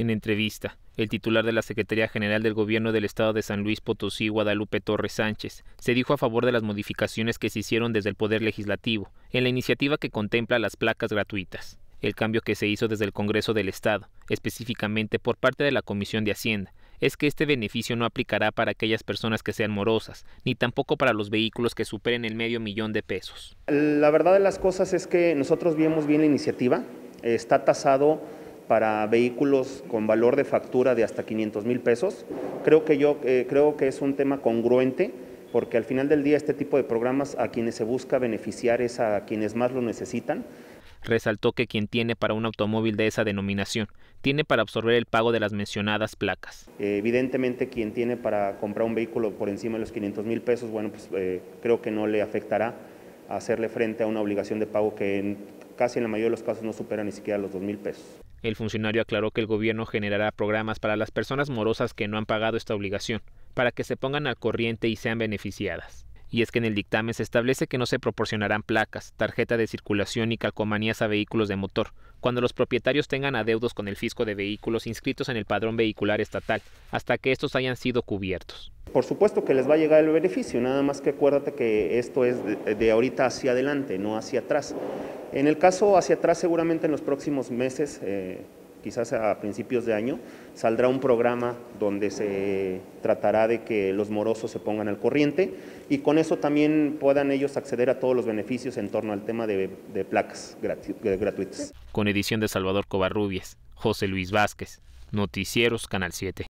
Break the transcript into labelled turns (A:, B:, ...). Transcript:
A: En entrevista, el titular de la Secretaría General del Gobierno del Estado de San Luis Potosí, Guadalupe Torres Sánchez, se dijo a favor de las modificaciones que se hicieron desde el Poder Legislativo en la iniciativa que contempla las placas gratuitas. El cambio que se hizo desde el Congreso del Estado, específicamente por parte de la Comisión de Hacienda, es que este beneficio no aplicará para aquellas personas que sean morosas, ni tampoco para los vehículos que superen el medio millón de pesos.
B: La verdad de las cosas es que nosotros vimos bien la iniciativa, está tasado para vehículos con valor de factura de hasta 500 mil pesos. Creo que, yo, eh, creo que es un tema congruente porque al final del día este tipo de programas a quienes se busca beneficiar es a quienes más lo
A: necesitan. Resaltó que quien tiene para un automóvil de esa denominación tiene para absorber el pago de las mencionadas placas.
B: evidentemente quien tiene para comprar un vehículo por encima de los 500 mil pesos, bueno, pues eh, creo que no le afectará hacerle frente a una obligación de pago que en, casi en la mayoría de los casos no supera ni siquiera los 2 mil pesos.
A: El funcionario aclaró que el gobierno generará programas para las personas morosas que no han pagado esta obligación, para que se pongan al corriente y sean beneficiadas. Y es que en el dictamen se establece que no se proporcionarán placas, tarjeta de circulación y calcomanías a vehículos de motor, cuando los propietarios tengan adeudos con el fisco de vehículos inscritos en el padrón vehicular estatal, hasta que estos hayan sido cubiertos.
B: Por supuesto que les va a llegar el beneficio, nada más que acuérdate que esto es de, ahorita hacia adelante, no hacia atrás. En el caso hacia atrás, seguramente en los próximos meses, eh, quizás a principios de año, saldrá un programa donde se tratará de que los morosos se pongan al corriente y con eso también puedan ellos acceder a todos los beneficios en torno al tema de, placas gratuitas.
A: Con edición de Salvador Covarrubias, José Luis Vázquez, Noticieros Canal 7.